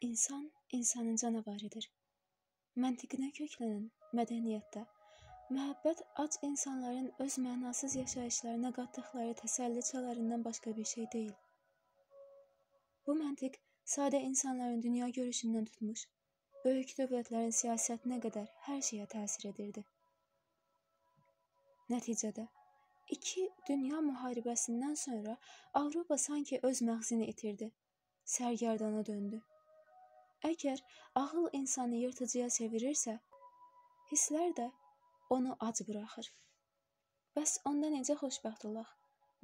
İnsan insanın canavaridir. Məntiqinə köklənən mədəniyyətdə məhəbbət ac insanların öz mənasız yaşayışlarına qatdıqları təsəlli çalarından başqa bir şey deyil. Bu məntiq sadə insanların dünya görüşündən tutmuş, böyük dövlətlərin siyasətinə qədər hər şeyə təsir edirdi. Nəticədə 2 dünya müharibəsindən sonra Avropa sanki öz məğzini itirdi. Sərgərdana döndü. Əgər ağıl insanı yırtıcıya çevirirsə, hisslər də onu ac buraxır. Bəs onda necə xoşbəxt olaq?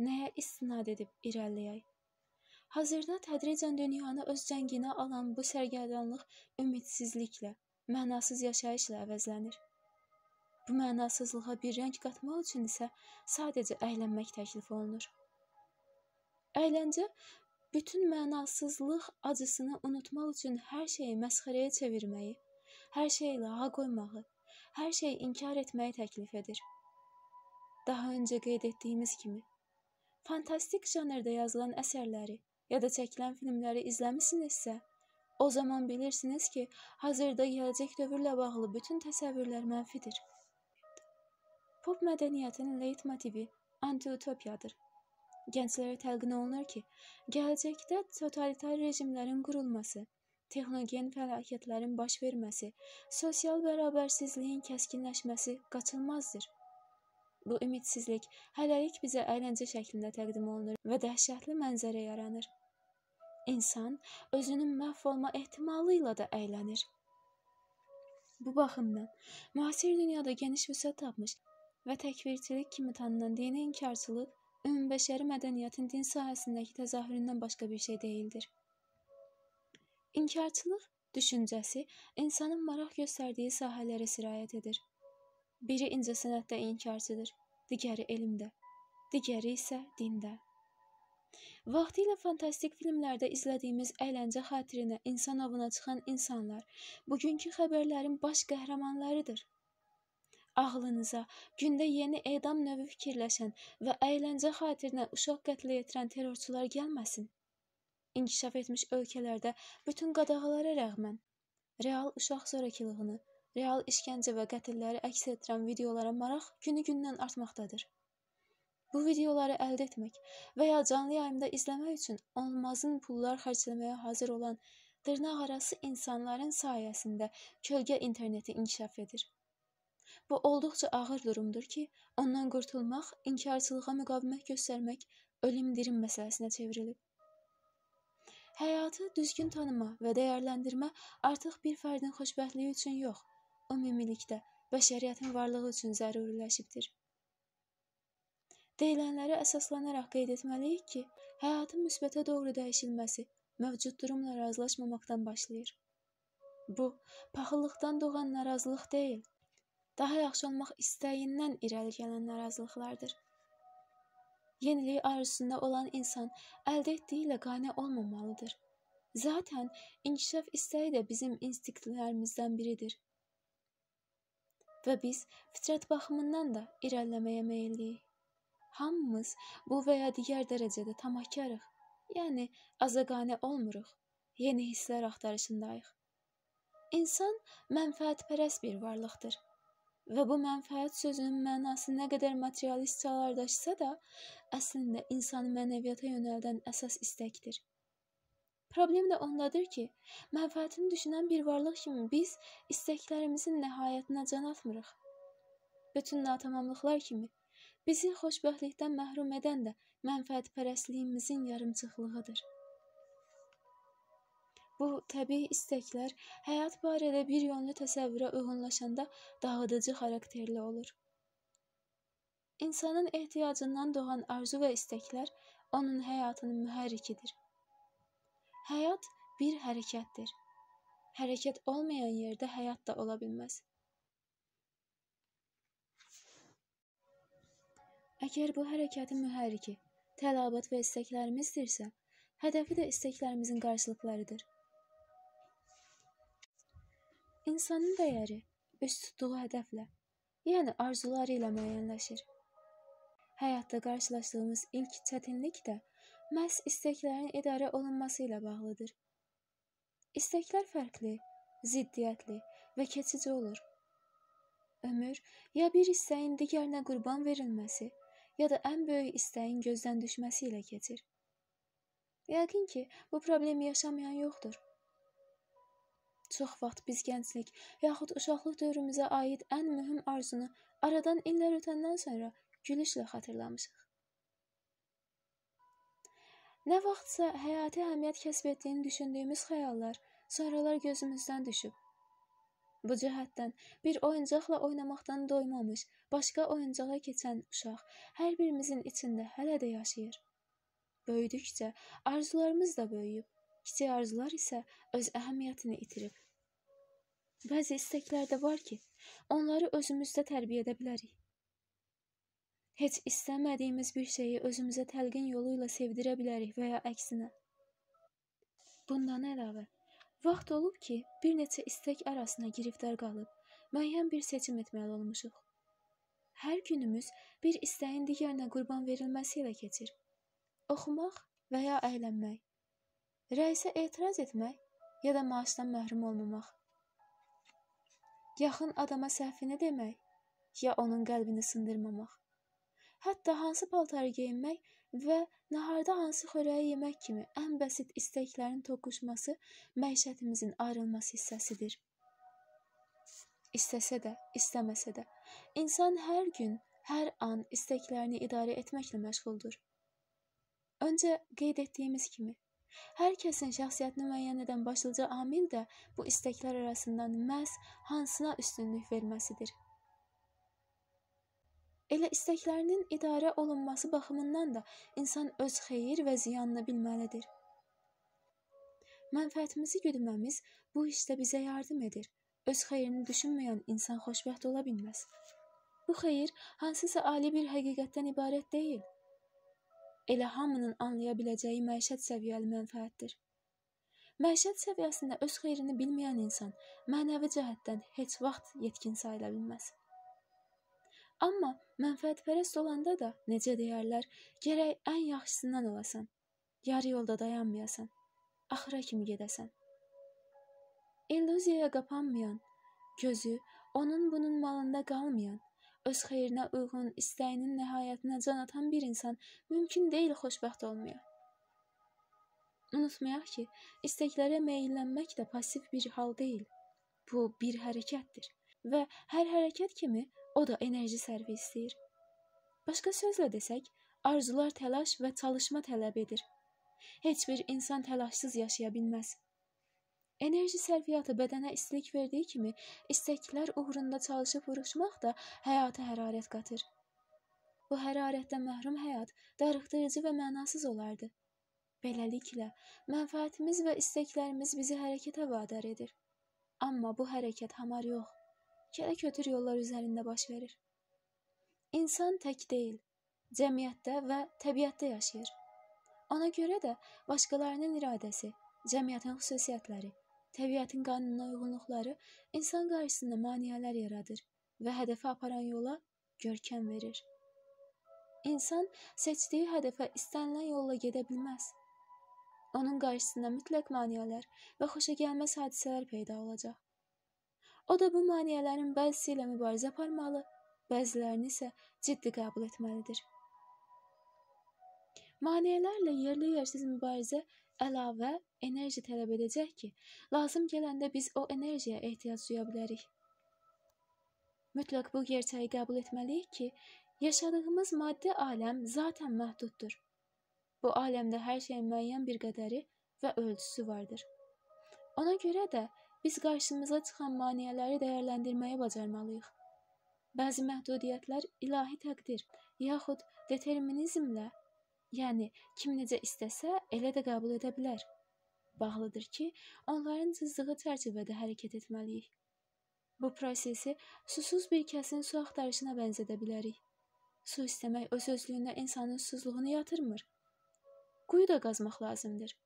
Nəyə istinad edib irəliləyək? Hazırda tədricən dünyanı öz cənginə alan bu sərgərdanlıq ümidsizliklə, mənasız yaşayışla əvəzlənir. Bu mənasızlığa bir rəng qatmaq üçün isə sadəcə əylənmək təklif olunur. Əyləncə bütün mənasızlıq acısını unutmaq üçün hər şeyi məsxərəyə çevirməyi, hər şeyi lağa qoymağı, hər şeyi inkar etməyi təklif edir. Daha öncə qeyd etdiyimiz kimi, fantastik janrda yazılan əsərləri ya da çəkilən filmləri izləmisinizsə, o zaman bilirsiniz ki, hazırda gələcək dövrlə bağlı bütün təsəvvürlər mənfidir. Pop mədəniyyətinin leitmotivi antiutopiyadır. Gənclərə təlqin olunur ki, gələcəkdə totalitar rejimlərin qurulması, texnogen fəlakətlərin baş verməsi, sosial bərabərsizliyin kəskinləşməsi qaçılmazdır. Bu ümidsizlik hələlik bizə əyləncə şəklində təqdim olunur və dəhşətli mənzərə yaranır. İnsan özünün məhv olma ehtimalı ilə də əylənir. Bu baxımdan müasir dünyada geniş vüsət tapmış və təkvirçilik kimi tanınan dini inkarçılıq ümumbəşəri mədəniyyətin din sahəsindəki təzahüründən başqa bir şey deyildir. İnkarçılıq düşüncəsi insanın maraq göstərdiyi sahələrə sirayət edir. Biri incəsənətdə inkarçıdır, digəri elmdə, digəri isə dində. Vaxtı ilə fantastik filmlərdə izlədiyimiz əyləncə xatirinə insan ovuna çıxan insanlar bugünkü xəbərlərin baş qəhrəmanlarıdır ağlınıza gündə yeni edam növü fikirləşən və əyləncə xatirinə uşaq qətlə yetirən terrorçular gəlməsin. İnkişaf etmiş ölkələrdə bütün qadağalara rəğmən real uşaq zorakılığını, real işgəncə və qətilləri əks etdirən videolara maraq günü-gündən artmaqdadır. Bu videoları əldə etmək və ya canlı yayımda izləmək üçün olmazın pullar xərcləməyə hazır olan dırnaqarası insanların sayəsində kölgə interneti inkişaf edir. Bu olduqca ağır durumdur ki, ondan qurtulmaq inkarçılığa müqavimət göstərmək ölüm-dirim məsələsinə çevrilib. Həyatı düzgün tanıma və dəyərləndirmə artıq bir fərdin xoşbəxtliyi üçün yox, ümumilikdə bəşəriyyətin varlığı üçün zəruriləşibdir. Deyilənlərə əsaslanaraq qeyd etməliyik ki, həyatın müsbətə doğru dəyişilməsi mövcud durumla razılaşmamaqdan başlayır. Bu, paxıllıqdan doğan narazılıq deyil, daha yaxşı olmaq istəyindən irəli gələn narazılıqlardır. Yenilik arzusunda olan insan əldə etdiyi ilə qane olmamalıdır. Zaten inkişaf istəyi də bizim instinktlərimizdən biridir. Və biz fitrət baxımından da irəliləməyə meyilliyik. Hamımız bu və ya digər dərəcədə tamakarıq. Yəni azaqanə olmuruq. Yeni hisslər axtarışındayıq. İnsan mənfəətpərəst bir varlıqdır. Və bu mənfəət sözünün mənası nə qədər materialist salardaşsa da, əslində insanı mənəviyyata yönəldən əsas istəkdir. Problem də ondadır ki, mənfəətini düşünən bir varlıq kimi biz istəklərimizin nəhayətinə can atmırıq. Bütün natamamlıqlar kimi bizi xoşbəxtlikdən məhrum edən də mənfəətpərəstliyimizin yarımçıqlığıdır. Bu təbii istəklər həyat barədə bir yönlü təsəvvürə uyğunlaşanda dağıdıcı xarakterli olur. İnsanın ehtiyacından doğan arzu və istəklər onun həyatının mühərrikidir. Həyat bir hərəkətdir. Hərəkət olmayan yerdə həyat da ola bilməz. Əgər bu hərəkətin mühərriki, tələbat və istəklərimizdirsə, hədəfi də istəklərimizin qarşılıqlarıdır. İnsanın dəyəri öz tutduğu hədəflə, yəni arzuları ilə müəyyənləşir. Həyatda qarşılaşdığımız ilk çətinlik də məhz istəklərin idarə olunması ilə bağlıdır. İstəklər fərqli, ziddiyyətli və keçici olur. Ömür ya bir istəyin digərinə qurban verilməsi, ya da ən böyük istəyin gözdən düşməsi ilə keçir. Yəqin ki, bu problemi yaşamayan yoxdur. Çox vaxt biz gənclik yaxud uşaqlıq dövrümüzə aid ən mühüm arzunu aradan illər ötəndən sonra gülüşlə xatırlamışıq. Nə vaxtsa həyati əhəmiyyət kəsb etdiyini düşündüyümüz xəyallar sonralar gözümüzdən düşüb. Bu cəhətdən bir oyuncaqla oynamaqdan doymamış, başqa oyuncağa keçən uşaq hər birimizin içində hələ də yaşayır. Böyüdükcə arzularımız da böyüyüb kiçik arzular isə öz əhəmiyyətini itirib. Bəzi istəklər də var ki, onları özümüzdə tərbiyə edə bilərik. Heç istəmədiyimiz bir şeyi özümüzə təlqin yolu ilə sevdirə bilərik və ya əksinə. Bundan əlavə, vaxt olub ki, bir neçə istək arasına giriftar qalıb, müəyyən bir seçim etməli olmuşuq. Hər günümüz bir istəyin digərinə qurban verilməsi ilə keçir. Oxumaq və ya əylənmək, Rəisə etiraz etmək ya da maaşdan məhrum olmamaq. Yaxın adama səhvini demək, ya onun qəlbini sındırmamaq. Hətta hansı paltarı geyinmək və naharda hansı xörəyi yemək kimi ən bəsit istəklərin toqquşması məişətimizin ayrılmaz hissəsidir. İstəsə də, istəməsə də, insan hər gün, hər an istəklərini idarə etməklə məşğuldur. Öncə qeyd etdiyimiz kimi, Hər kəsin şəxsiyyətini müəyyən edən başlıca amil də bu istəklər arasından məhz hansına üstünlük verməsidir. Elə istəklərinin idarə olunması baxımından da insan öz xeyir və ziyanını bilməlidir. Mənfəətimizi güdməmiz bu işdə bizə yardım edir. Öz xeyrini düşünməyən insan xoşbəxt ola bilməz. Bu xeyir hansısa ali bir həqiqətdən ibarət deyil elə hamının anlaya biləcəyi məişət səviyyəli mənfəətdir. Məişət səviyyəsində öz xeyrini bilməyən insan mənəvi cəhətdən heç vaxt yetkin sayıla bilməz. Amma mənfəətpərəst olanda da necə deyərlər, gərək ən yaxşısından olasan. Yarı yolda dayanmayasan. Axıra kimi gedəsən. İllüziyaya qapanmayan, gözü onun bunun malında qalmayan, Öz xeyrinə uyğun, istəyinin nəhayətinə can atan bir insan mümkün deyil xoşbəxt olmaya. Unutmayaq ki, istəklərə meyllənmək də passiv bir hal deyil. Bu bir hərəkətdir və hər hərəkət kimi o da enerji sərfi istəyir. Başqa sözlə desək, arzular təlaş və çalışma tələb edir. Heç bir insan təlaşsız yaşaya bilməz. Enerji sərfiyyatı bədənə istilik verdiyi kimi, istəklər uğrunda çalışıb vuruşmaq da həyata hərarət qatır. Bu hərarətdən məhrum həyat darıxdırıcı və mənasız olardı. Beləliklə, mənfəətimiz və istəklərimiz bizi hərəkətə vadar edir. Amma bu hərəkət hamar yox, kərək ötür yollar üzərində baş verir. İnsan tək deyil, cəmiyyətdə və təbiətdə yaşayır. Ona görə də başqalarının iradəsi, cəmiyyətin xüsusiyyətləri, təbiətin qanunauyğunluqları insan qarşısında maneələr yaradır və hədəfə aparan yola görkəm verir. İnsan seçdiyi hədəfə istənilən yolla gedə bilməz. Onun qarşısında mütləq maneələr və xoşagəlməz hadisələr peyda olacaq. O da bu maneələrin bəzisi ilə mübarizə aparmalı, bəzilərini isə ciddi qəbul etməlidir. Maneələrlə yerli-yersiz mübarizə əlavə enerji tələb edəcək ki, lazım gələndə biz o enerjiyə ehtiyac duya bilərik. Mütləq bu gerçəyi qəbul etməliyik ki, yaşadığımız maddi aləm zaten məhduddur. Bu aləmdə hər şeyin müəyyən bir qədəri və ölçüsü vardır. Ona görə də biz qarşımıza çıxan maneələri dəyərləndirməyi bacarmalıyıq. Bəzi məhdudiyyətlər ilahi təqdir yaxud determinizmlə Yəni kim necə istəsə, elə də qəbul edə bilər. Bağlıdır ki, onların cızdığı çərçivədə hərəkət etməliyik. Bu prosesi susuz bir kəsin su axtarışına bənzədə bilərik. Su istəmək öz özlüyündə insanın susuzluğunu yatırmır. Quyu da qazmaq lazımdır.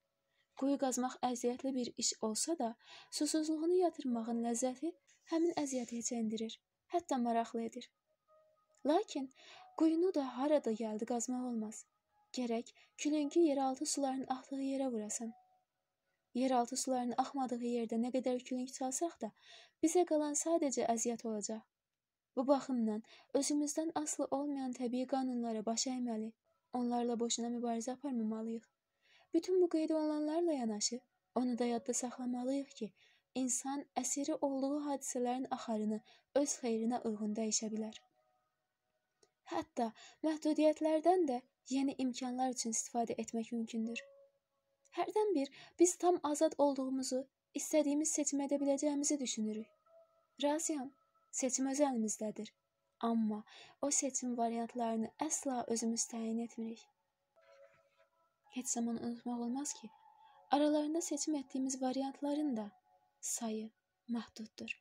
Quyu qazmaq əziyyətli bir iş olsa da, susuzluğunu yatırmağın ləzzəti həmin əziyyəti içəndirir, hətta maraqlı edir. Lakin quyunu da harada gəldi qazmaq olmaz. Gərək küləngi yeraltı suların axdığı yerə vurasan. Yeraltı suların axmadığı yerdə nə qədər külünk çalsaq da, bizə qalan sadəcə əziyyət olacaq. Bu baxımdan özümüzdən aslı olmayan təbii qanunlara baş əyməli, onlarla boşuna mübarizə aparmamalıyıq. Bütün bu qeyd olunanlarla yanaşı, onu da yadda saxlamalıyıq ki, insan əsiri olduğu hadisələrin axarını öz xeyrinə uyğun dəyişə bilər. Hətta məhdudiyyətlərdən də yeni imkanlar üçün istifadə etmək mümkündür. Hərdən bir biz tam azad olduğumuzu, istədiyimiz seçim edə biləcəyimizi düşünürük. Razıyam, seçim öz əlimizdədir. Amma o seçim variantlarını əsla özümüz təyin etmirik. Heç zaman unutmaq olmaz ki, aralarında seçim etdiyimiz variantların da sayı məhduddur.